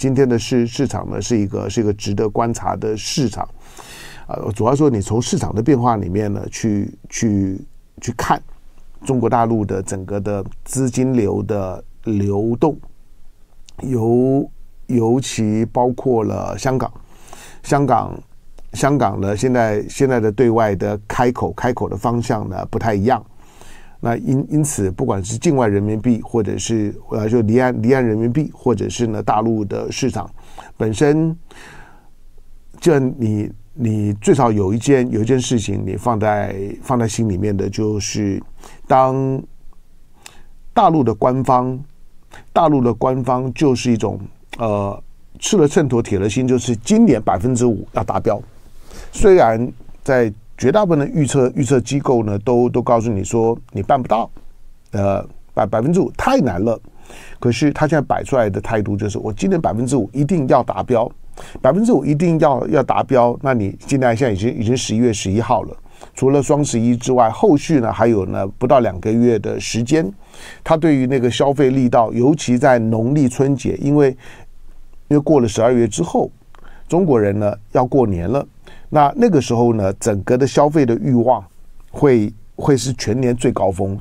今天的市市场呢，是一个是一个值得观察的市场，呃，主要说你从市场的变化里面呢，去去去看中国大陆的整个的资金流的流动，尤尤其包括了香港，香港香港呢现在现在的对外的开口开口的方向呢不太一样。那因因此，不管是境外人民币，或者是呃，就离岸离岸人民币，或者是呢，大陆的市场本身，就你你最少有一件有一件事情，你放在放在心里面的就是，当大陆的官方，大陆的官方就是一种呃，吃了秤砣铁了心，就是今年百分之五要达标，虽然在。绝大部分的预测预测机构呢，都都告诉你说你办不到，呃，百百分之五太难了。可是他现在摆出来的态度就是，我今年百分之五一定要达标，百分之五一定要要达标。那你现在现在已经已经十一月十一号了，除了双十一之外，后续呢还有呢不到两个月的时间。他对于那个消费力道，尤其在农历春节，因为因为过了十二月之后，中国人呢要过年了。那那个时候呢，整个的消费的欲望会会是全年最高峰，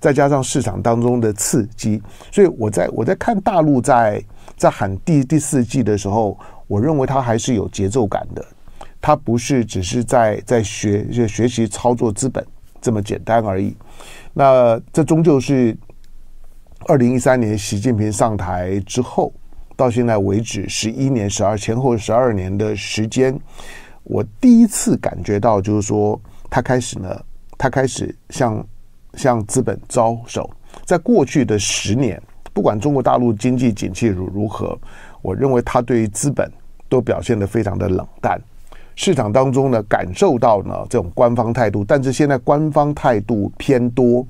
再加上市场当中的刺激，所以我在我在看大陆在在喊第第四季的时候，我认为它还是有节奏感的，它不是只是在在学就学习操作资本这么简单而已。那这终究是二零一三年习近平上台之后到现在为止十一年十二前后十二年的时间。我第一次感觉到，就是说，他开始呢，他开始向向资本招手。在过去的十年，不管中国大陆经济景气如如何，我认为他对于资本都表现的非常的冷淡。市场当中呢，感受到呢这种官方态度，但是现在官方态度偏多。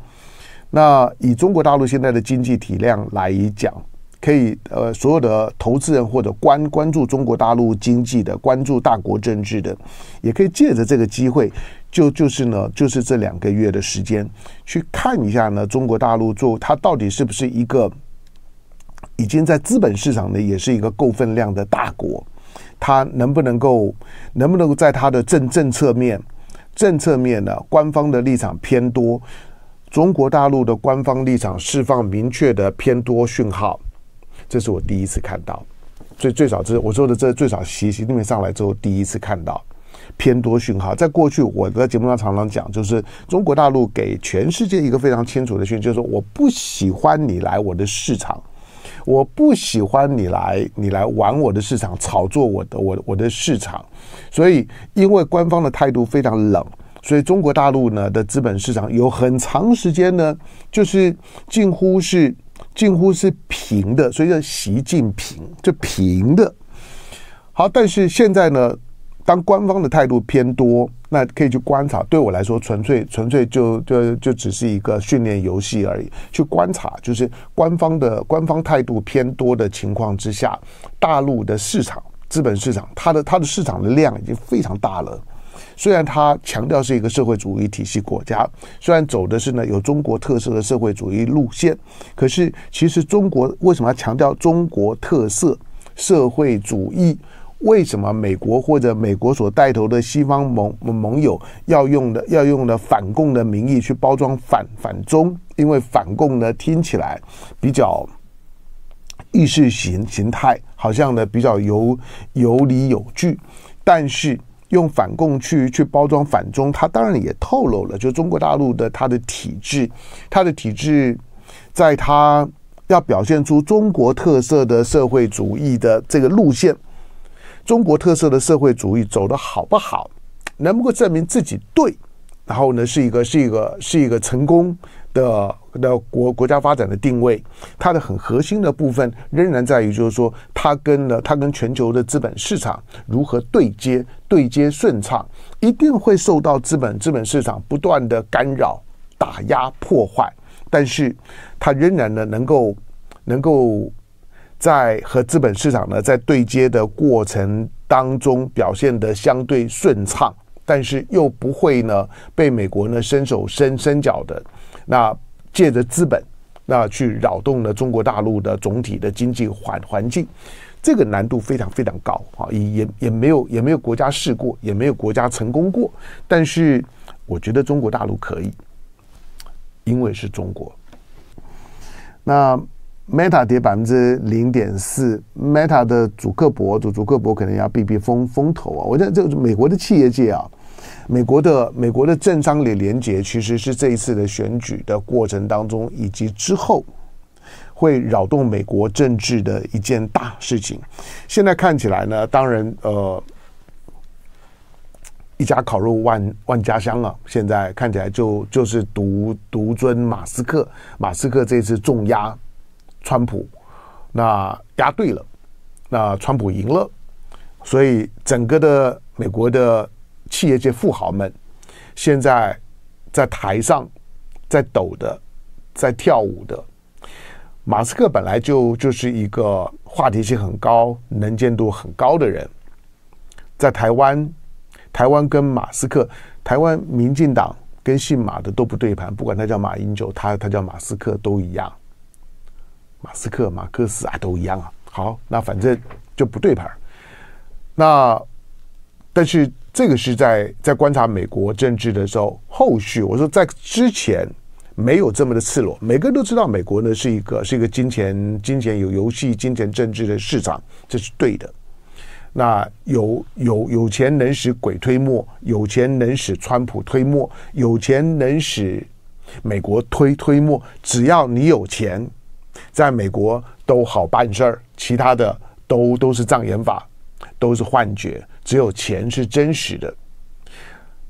那以中国大陆现在的经济体量来讲，可以，呃，所有的投资人或者关关注中国大陆经济的、关注大国政治的，也可以借着这个机会，就就是呢，就是这两个月的时间，去看一下呢，中国大陆做它到底是不是一个已经在资本市场呢，也是一个够分量的大国，它能不能够，能不能够在它的政政策面、政策面呢，官方的立场偏多，中国大陆的官方立场释放明确的偏多讯号。这是我第一次看到，最最早是我说的这最早习习那平上来之后第一次看到偏多讯号。在过去，我在节目上常常讲，就是中国大陆给全世界一个非常清楚的讯，就是我不喜欢你来我的市场，我不喜欢你来你来玩我的市场，炒作我的我我的市场。所以，因为官方的态度非常冷，所以中国大陆呢的资本市场有很长时间呢，就是近乎是。近乎是平的，所以叫习近平，就平的。好，但是现在呢，当官方的态度偏多，那可以去观察。对我来说，纯粹纯粹就就就只是一个训练游戏而已。去观察，就是官方的官方态度偏多的情况之下，大陆的市场资本市场，它的它的市场的量已经非常大了。虽然它强调是一个社会主义体系国家，虽然走的是呢有中国特色的社会主义路线，可是其实中国为什么要强调中国特色社会主义？为什么美国或者美国所带头的西方盟盟友要用的要用的反共的名义去包装反反中？因为反共呢听起来比较意识形态，好像呢比较有有理有据，但是。用反共去去包装反中，他当然也透露了，就中国大陆的他的体制，他的体制，在他要表现出中国特色的社会主义的这个路线，中国特色的社会主义走的好不好，能不能证明自己对，然后呢是一个是一个是一个成功。的的国国家发展的定位，它的很核心的部分仍然在于，就是说它跟呢，它跟全球的资本市场如何对接，对接顺畅，一定会受到资本资本市场不断的干扰、打压、破坏。但是它仍然呢，能够能够在和资本市场呢在对接的过程当中表现的相对顺畅，但是又不会呢被美国呢伸手伸伸脚的。那借着资本，那去扰动了中国大陆的总体的经济环环境，这个难度非常非常高啊！也也也没有也没有国家试过，也没有国家成功过。但是我觉得中国大陆可以，因为是中国。那 Meta 跌百分之零点四，Meta 的主克伯主主克伯可能要避避风风头啊！我觉得这美国的企业界啊。美国的美国的政商李连杰其实是这一次的选举的过程当中以及之后会扰动美国政治的一件大事情。现在看起来呢，当然呃，一家烤肉万万家乡啊，现在看起来就就是独独尊马斯克。马斯克这次重压川普，那压对了，那川普赢了，所以整个的美国的。企业界富豪们现在在台上，在抖的，在跳舞的。马斯克本来就就是一个话题性很高、能见度很高的人。在台湾，台湾跟马斯克，台湾民进党跟姓马的都不对盘。不管他叫马英九，他他叫马斯克都一样。马斯克、马克思啊，都一样啊。好，那反正就不对盘。那但是。这个是在在观察美国政治的时候，后续我说在之前没有这么的赤裸。每个人都知道，美国呢是一个是一个金钱、金钱有游戏、金钱政治的市场，这是对的。那有有有钱能使鬼推磨，有钱能使川普推磨，有钱能使美国推推磨。只要你有钱，在美国都好办事儿，其他的都都是障眼法，都是幻觉。只有钱是真实的，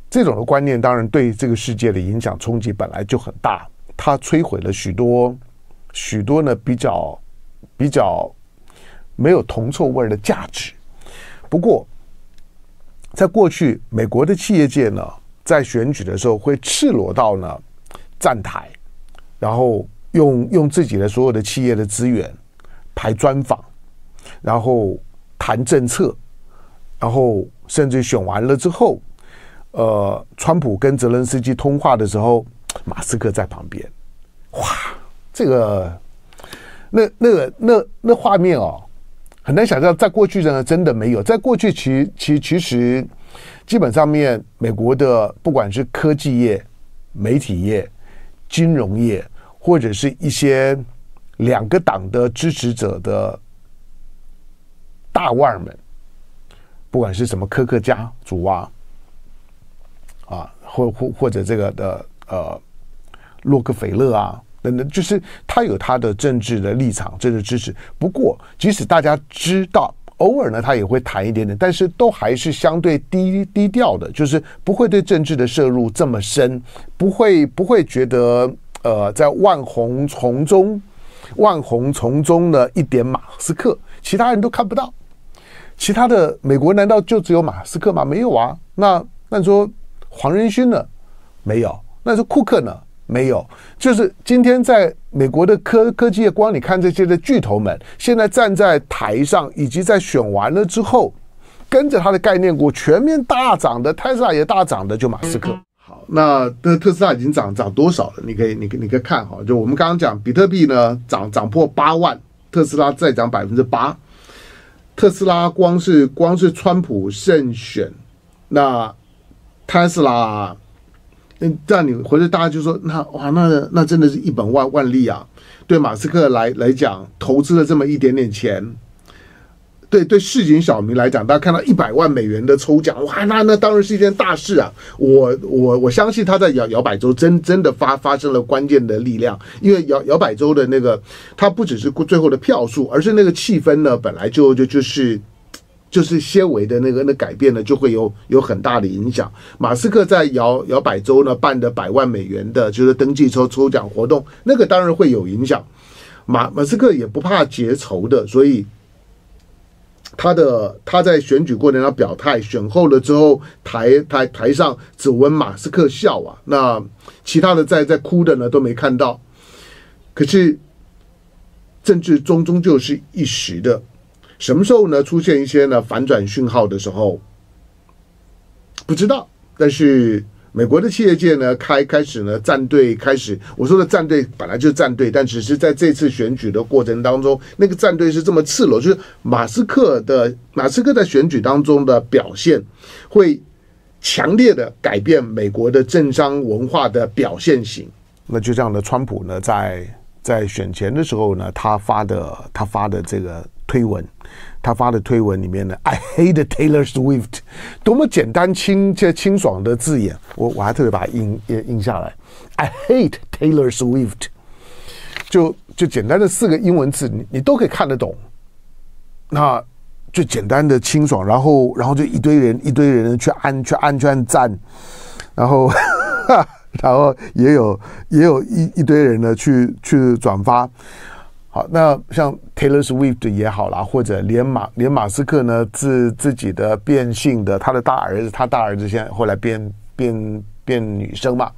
这种的观念当然对这个世界的影响冲击本来就很大，它摧毁了许多许多呢比较比较没有铜臭味的价值。不过，在过去美国的企业界呢，在选举的时候会赤裸到呢站台，然后用用自己的所有的企业的资源排专访，然后谈政策。然后，甚至选完了之后，呃，川普跟泽连斯基通话的时候，马斯克在旁边，哇，这个，那那个那那画面哦，很难想象，在过去的真的没有，在过去，其其其实，基本上面，美国的不管是科技业、媒体业、金融业，或者是一些两个党的支持者的大腕们。不管是什么科克家族啊，啊，或或或者这个的呃洛克菲勒啊等等，就是他有他的政治的立场，政治支持。不过，即使大家知道，偶尔呢他也会谈一点点，但是都还是相对低低调的，就是不会对政治的摄入这么深，不会不会觉得呃，在万红丛中，万红丛中的一点马斯克，其他人都看不到。其他的美国难道就只有马斯克吗？没有啊。那那你说黄仁勋呢？没有。那是库克呢？没有。就是今天在美国的科科技业，光，你看这些的巨头们，现在站在台上，以及在选完了之后，跟着他的概念股全面大涨的，特斯拉也大涨的，就马斯克。好，那特特斯拉已经涨涨多少了？你可以你可你可以看哈。就我们刚刚讲，比特币呢涨涨破八万，特斯拉再涨百分之八。特斯拉光是光是川普胜选，那特斯拉，样你回来大家就说，那哇，那那真的是一本万万利啊！对马斯克来来讲，投资了这么一点点钱。对对，市井小民来讲，大家看到一百万美元的抽奖，哇，那那当然是一件大事啊！我我我相信他在摇摇摆州真真的发发生了关键的力量，因为摇摇摆州的那个，它不只是最后的票数，而是那个气氛呢，本来就就就是就是些维的那个那改变呢，就会有有很大的影响。马斯克在摇摇摆州呢办的百万美元的就是登记抽抽奖活动，那个当然会有影响。马马斯克也不怕结仇的，所以。他的他在选举过程中表态，选后了之后台台台上只闻马斯克笑啊，那其他的在在哭的呢都没看到。可是政治终终究是一时的，什么时候呢出现一些呢反转讯号的时候，不知道。但是。美国的企业界呢，开开始呢，站队开始。我说的站队本来就站队，但只是在这次选举的过程当中，那个站队是这么赤裸，就是马斯克的马斯克在选举当中的表现，会强烈的改变美国的政商文化的表现型。那就这样的，川普呢，在在选前的时候呢，他发的他发的这个推文。他发的推文里面呢，I hate Taylor Swift，多么简单清、清清爽的字眼，我我还特别把它印印下来。I hate Taylor Swift，就就简单的四个英文字，你你都可以看得懂。那就简单的清爽，然后然后就一堆人一堆人去按去按去按赞，然后 然后也有也有一一堆人呢去去转发。好，那像 Taylor Swift 也好啦，或者连马连马斯克呢，自自己的变性的他的大儿子，他大儿子现在后来变变变女生嘛，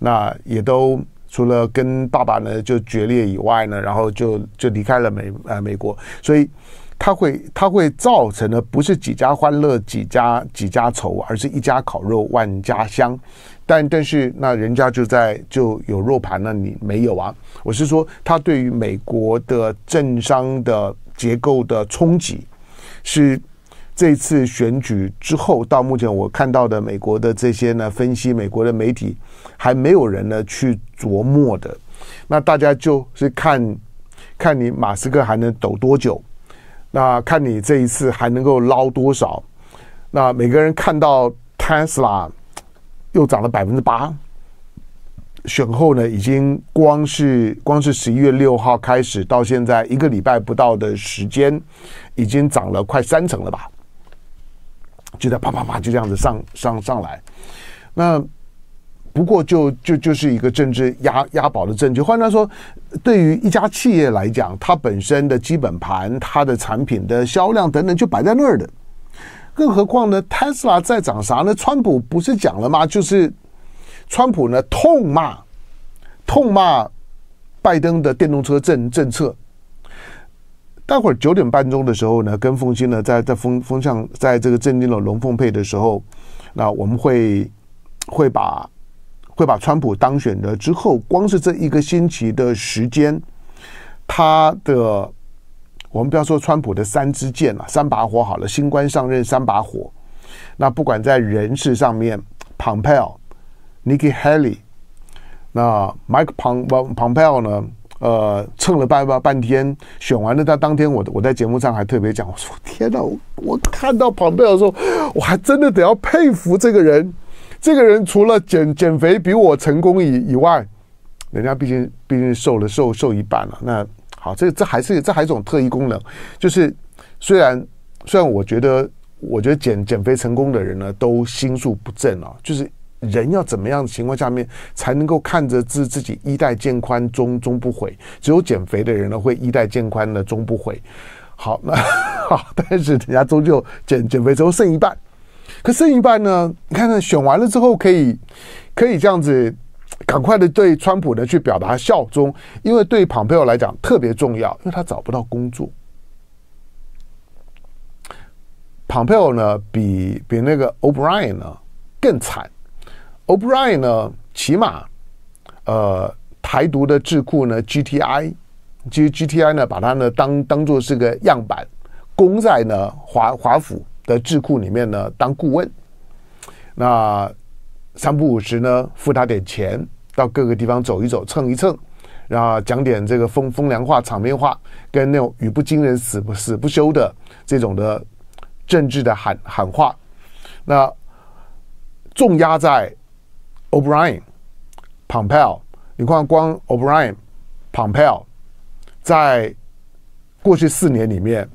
那也都除了跟爸爸呢就决裂以外呢，然后就就离开了美呃美国，所以他会他会造成的不是几家欢乐几家几家愁，而是一家烤肉万家香。但但是那人家就在就有肉盘了，你没有啊？我是说，他对于美国的政商的结构的冲击，是这次选举之后到目前我看到的美国的这些呢分析，美国的媒体还没有人呢去琢磨的。那大家就是看看你马斯克还能抖多久，那看你这一次还能够捞多少。那每个人看到 Tesla。又涨了百分之八，选后呢，已经光是光是十一月六号开始到现在一个礼拜不到的时间，已经涨了快三成了吧？就在啪啪啪就这样子上上上来。那不过就就就是一个政治押押宝的证据。换句话说，对于一家企业来讲，它本身的基本盘、它的产品的销量等等，就摆在那儿的。更何况呢？s 斯拉在涨啥呢？川普不是讲了吗？就是川普呢，痛骂、痛骂拜登的电动车政政策。待会儿九点半钟的时候呢，跟凤鑫呢，在在风风向，在这个镇定了龙凤配的时候，那我们会会把会把川普当选的之后，光是这一个星期的时间，他的。我们不要说川普的三支箭了，三把火好了。新官上任三把火。那不管在人事上面，Pompeo、Nikki Haley，那 Mike Pom、Pompeo 呢？呃，蹭了半半半天，选完了。他当天，我我在节目上还特别讲，我说：“天哪，我我看到 Pompeo 说，我还真的得要佩服这个人。这个人除了减减肥比我成功以以外，人家毕竟毕竟瘦了瘦瘦一半了。那好，这这还是这还一种特异功能，就是虽然虽然我觉得我觉得减减肥成功的人呢，都心术不正啊。就是人要怎么样的情况下面才能够看着自自己衣带渐宽终终不悔？只有减肥的人呢，会衣带渐宽的终不悔。好，那好，但是人家终究减减肥，之后剩一半，可剩一半呢？你看看选完了之后，可以可以这样子。赶快的对川普呢去表达效忠，因为对庞佩尔来讲特别重要，因为他找不到工作。庞佩尔呢比比那个 O'Brien 呢更惨。O'Brien 呢，起码，呃，台独的智库呢 G T I，其实 G T I 呢把它呢当当做是个样板，供在呢华华府的智库里面呢当顾问。那三不五十呢付他点钱。到各个地方走一走，蹭一蹭，然后讲点这个风风凉话、场面话，跟那种语不惊人死不死不休的这种的政治的喊喊话。那重压在 O'Brien、Pompeo，你看光 O'Brien、Pompeo 在过去四年里面，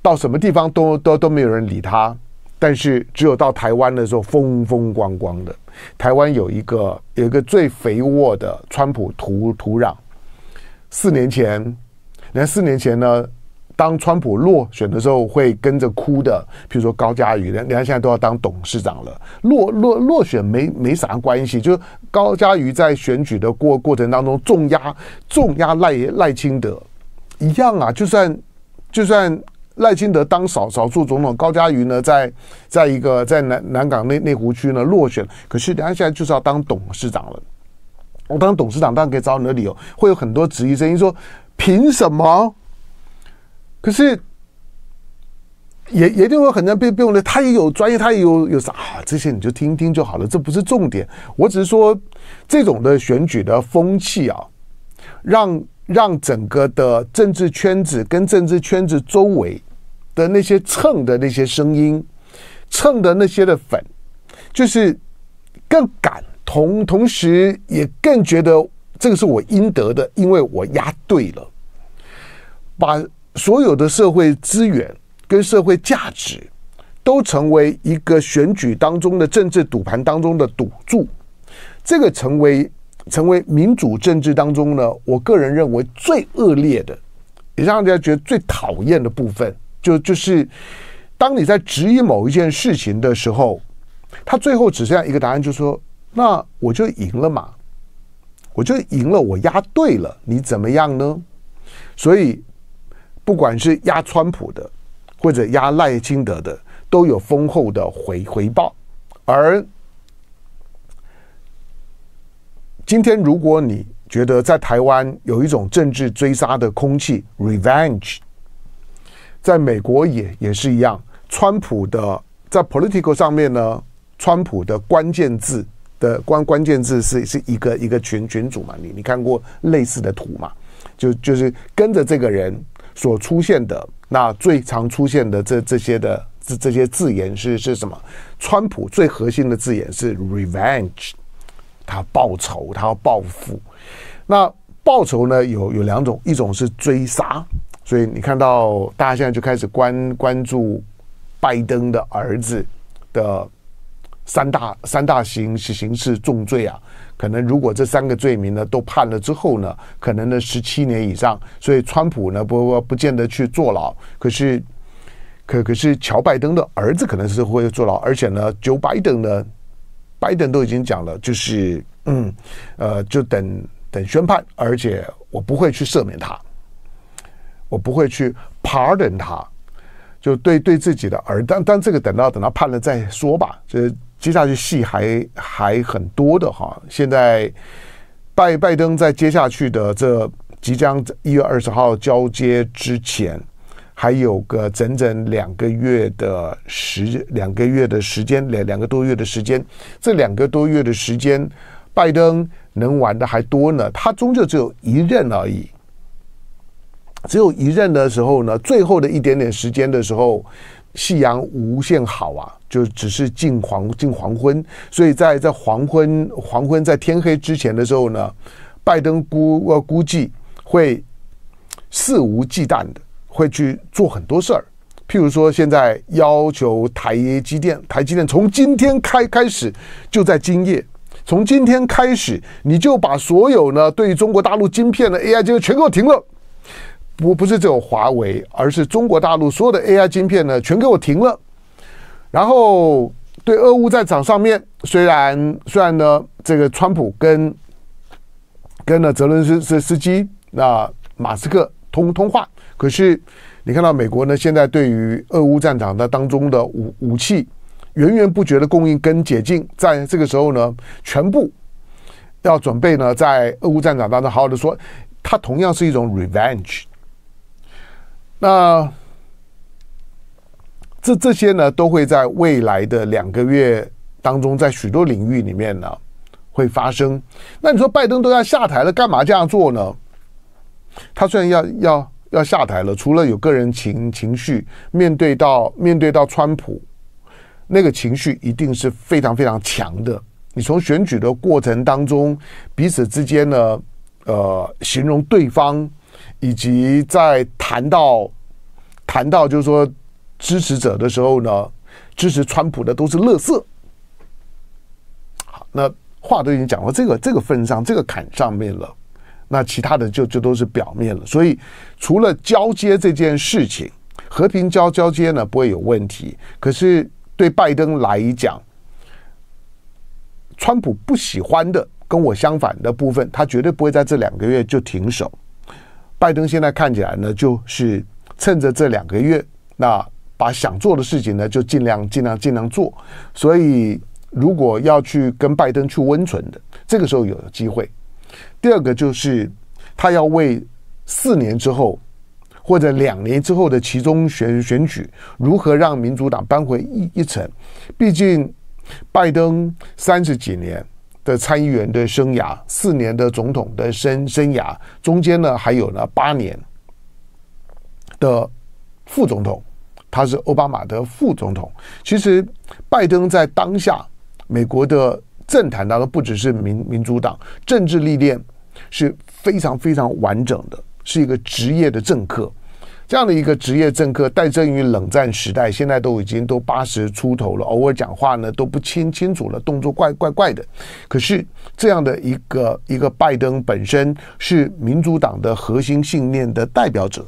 到什么地方都都都没有人理他。但是，只有到台湾的时候，风风光光的。台湾有一个有一个最肥沃的川普土土壤。四年前，你看四年前呢，当川普落选的时候，会跟着哭的。比如说高嘉瑜，你看现在都要当董事长了，落落落选没没啥关系，就高嘉瑜在选举的过过程当中，重压重压赖赖清德一样啊，就算就算。赖清德当少少数总统，高嘉瑜呢，在在一个在南南港内内湖区呢落选，可是他现在就是要当董事长了。我当董事长当然可以找你的理由，会有很多质疑声音说凭什么？可是也也就会很难被被用的，他也有专业，他也有有啥啊、这些你就听听就好了，这不是重点。我只是说这种的选举的风气啊，让让整个的政治圈子跟政治圈子周围。的那些蹭的那些声音，蹭的那些的粉，就是更感同，同时也更觉得这个是我应得的，因为我押对了。把所有的社会资源跟社会价值都成为一个选举当中的政治赌盘当中的赌注，这个成为成为民主政治当中呢，我个人认为最恶劣的，也让大家觉得最讨厌的部分。就就是，当你在质疑某一件事情的时候，他最后只剩下一个答案，就说：“那我就赢了嘛，我就赢了，我压对了，你怎么样呢？”所以，不管是压川普的，或者压赖清德的，都有丰厚的回回报。而今天，如果你觉得在台湾有一种政治追杀的空气，revenge。在美国也也是一样，川普的在 political 上面呢，川普的关键字的关关键字是是一个一个群群主嘛？你你看过类似的图嘛？就就是跟着这个人所出现的那最常出现的这这些的这这些字眼是是什么？川普最核心的字眼是 revenge，他报仇，他要报复。那报仇呢有有两种，一种是追杀。所以你看到大家现在就开始关关注拜登的儿子的三大三大刑刑事重罪啊，可能如果这三个罪名呢都判了之后呢，可能呢十七年以上，所以川普呢不不不见得去坐牢，可是可可是乔拜登的儿子可能是会坐牢，而且呢，就拜登呢，拜登都已经讲了，就是嗯呃，就等等宣判，而且我不会去赦免他。我不会去 pardon 他，就对对自己的儿，但但这个等到等到判了再说吧。就接下去戏还还很多的哈。现在拜拜登在接下去的这即将一月二十号交接之前，还有个整整两个月的时两个月的时间两两个多月的时间。这两个多月的时间，拜登能玩的还多呢。他终究只有一任而已。只有一任的时候呢，最后的一点点时间的时候，夕阳无限好啊，就只是近黄近黄昏。所以在在黄昏黄昏在天黑之前的时候呢，拜登估呃估计会肆无忌惮的会去做很多事儿，譬如说现在要求台积电，台积电从今天开开始就在今夜，从今天开始，你就把所有呢对于中国大陆晶片的 AI 就全给我停了。不不是只有华为，而是中国大陆所有的 AI 晶片呢，全给我停了。然后对俄乌战场上面，虽然虽然呢，这个川普跟跟了泽伦斯基、那马斯克通通话，可是你看到美国呢，现在对于俄乌战场的当中的武武器，源源不绝的供应跟解禁，在这个时候呢，全部要准备呢，在俄乌战场当中，好好的说，它同样是一种 revenge。那这这些呢，都会在未来的两个月当中，在许多领域里面呢会发生。那你说拜登都要下台了，干嘛这样做呢？他虽然要要要下台了，除了有个人情情绪，面对到面对到川普，那个情绪一定是非常非常强的。你从选举的过程当中，彼此之间呢，呃，形容对方。以及在谈到谈到就是说支持者的时候呢，支持川普的都是乐色。好，那话都已经讲到这个这个份上，这个坎上面了，那其他的就就都是表面了。所以除了交接这件事情，和平交交接呢不会有问题。可是对拜登来讲，川普不喜欢的跟我相反的部分，他绝对不会在这两个月就停手。拜登现在看起来呢，就是趁着这两个月，那把想做的事情呢，就尽量、尽量、尽量做。所以，如果要去跟拜登去温存的，这个时候有机会。第二个就是他要为四年之后或者两年之后的其中选选举，如何让民主党扳回一一层？毕竟拜登三十几年。的参议员的生涯，四年的总统的生生涯，中间呢还有呢八年的副总统，他是奥巴马的副总统。其实，拜登在当下美国的政坛当中，不只是民民主党，政治历练是非常非常完整的，是一个职业的政客。这样的一个职业政客，诞生于冷战时代，现在都已经都八十出头了，偶尔讲话呢都不清清楚了，动作怪怪怪的。可是这样的一个一个拜登本身是民主党的核心信念的代表者，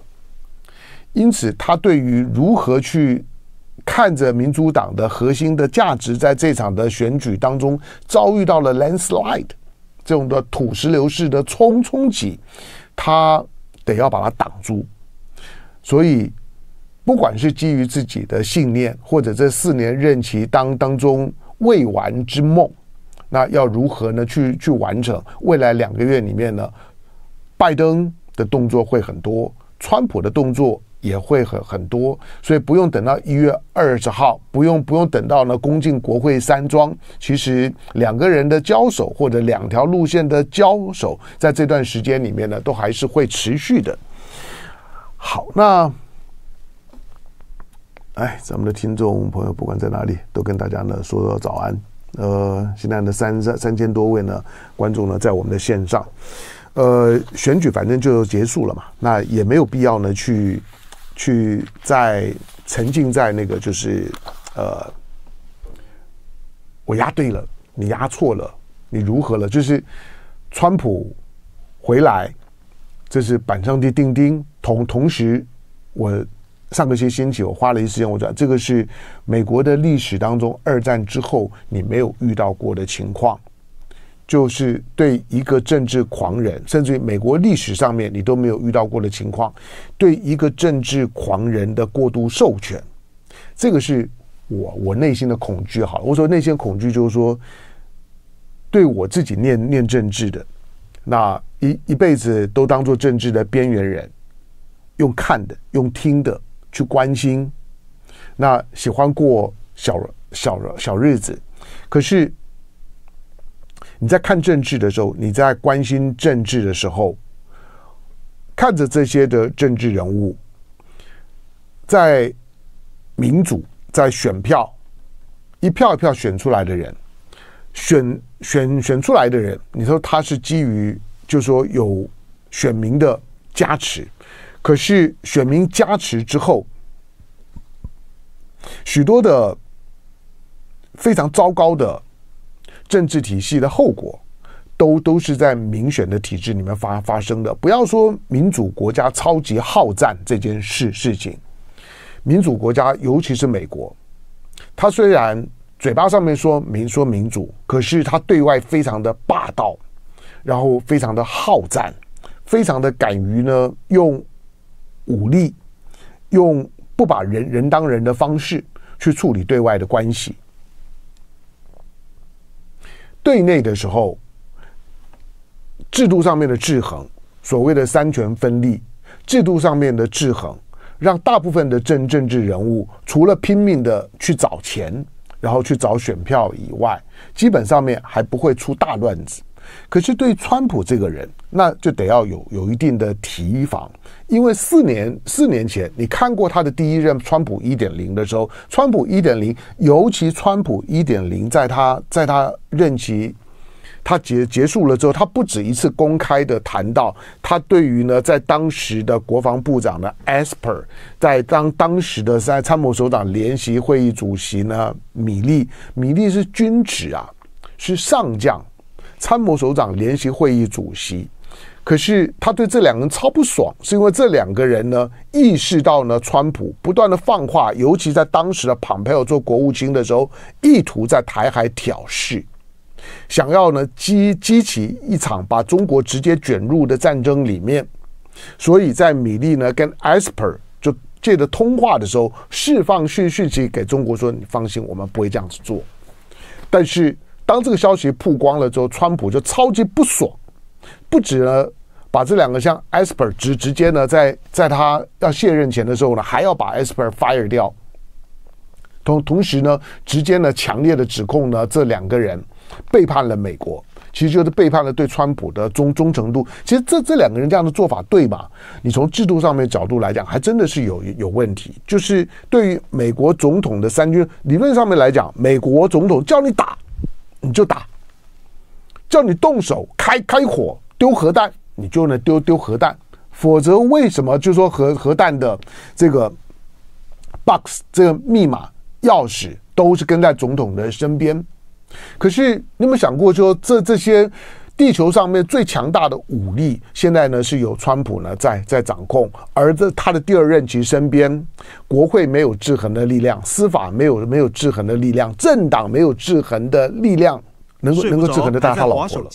因此他对于如何去看着民主党的核心的价值，在这场的选举当中遭遇到了 landslide 这种的土石流式的冲冲击，他得要把它挡住。所以，不管是基于自己的信念，或者这四年任期当当中未完之梦，那要如何呢？去去完成未来两个月里面呢，拜登的动作会很多，川普的动作也会很很多。所以不用等到一月二十号，不用不用等到呢攻进国会山庄。其实两个人的交手，或者两条路线的交手，在这段时间里面呢，都还是会持续的。好，那，哎，咱们的听众朋友不管在哪里，都跟大家呢说早安。呃，现在的三三三千多位呢观众呢在我们的线上，呃，选举反正就结束了嘛，那也没有必要呢去去再沉浸在那个就是呃，我压对了，你压错了，你如何了？就是川普回来，这是板上钉钉。同同时，我上个星星期我花了一时间，我讲这个是美国的历史当中二战之后你没有遇到过的情况，就是对一个政治狂人，甚至于美国历史上面你都没有遇到过的情况，对一个政治狂人的过度授权，这个是我我内心的恐惧。好，我说内心恐惧就是说，对我自己念念政治的，那一一辈子都当做政治的边缘人。用看的、用听的去关心，那喜欢过小小小日子。可是你在看政治的时候，你在关心政治的时候，看着这些的政治人物，在民主、在选票，一票一票选出来的人，选选选出来的人，你说他是基于，就说有选民的加持。可是，选民加持之后，许多的非常糟糕的政治体系的后果，都都是在民选的体制里面发发生的。不要说民主国家超级好战这件事事情，民主国家尤其是美国，它虽然嘴巴上面说民说民主，可是它对外非常的霸道，然后非常的好战，非常的敢于呢用。武力，用不把人人当人的方式去处理对外的关系；对内的时候，制度上面的制衡，所谓的三权分立制度上面的制衡，让大部分的政政治人物除了拼命的去找钱，然后去找选票以外，基本上面还不会出大乱子。可是对川普这个人，那就得要有有一定的提防，因为四年四年前，你看过他的第一任川普一点零的时候，川普一点零，尤其川普一点零，在他在他任期他结结束了之后，他不止一次公开的谈到他对于呢，在当时的国防部长的 a s p e r 在当当时的在参谋首长联席会议主席呢，米利米利是军职啊，是上将。参谋首长联席会议主席，可是他对这两个人超不爽，是因为这两个人呢意识到呢，川普不断的放话，尤其在当时的蓬佩奥做国务卿的时候，意图在台海挑事，想要呢激激起一场把中国直接卷入的战争里面，所以在米利呢跟艾斯 r 就借着通话的时候释放讯讯息给中国说：“你放心，我们不会这样子做。”但是。当这个消息曝光了之后，川普就超级不爽，不止呢把这两个像 e s p e r 直直接呢在在他要卸任前的时候呢，还要把 e s p e r fire 掉，同同时呢，直接呢强烈的指控呢这两个人背叛了美国，其实就是背叛了对川普的忠忠诚度。其实这这两个人这样的做法对吗？你从制度上面角度来讲，还真的是有有问题。就是对于美国总统的三军理论上面来讲，美国总统叫你打。你就打，叫你动手开开火丢核弹，你就能丢丢核弹。否则，为什么就说核核弹的这个 box 这个密码钥匙都是跟在总统的身边？可是你有没有想过，说这这些？地球上面最强大的武力，现在呢是有川普呢在在掌控，而这他的第二任其实身边，国会没有制衡的力量，司法没有没有制衡的力量，政党没有制衡的力量，能够能够制衡的，大是他老婆了。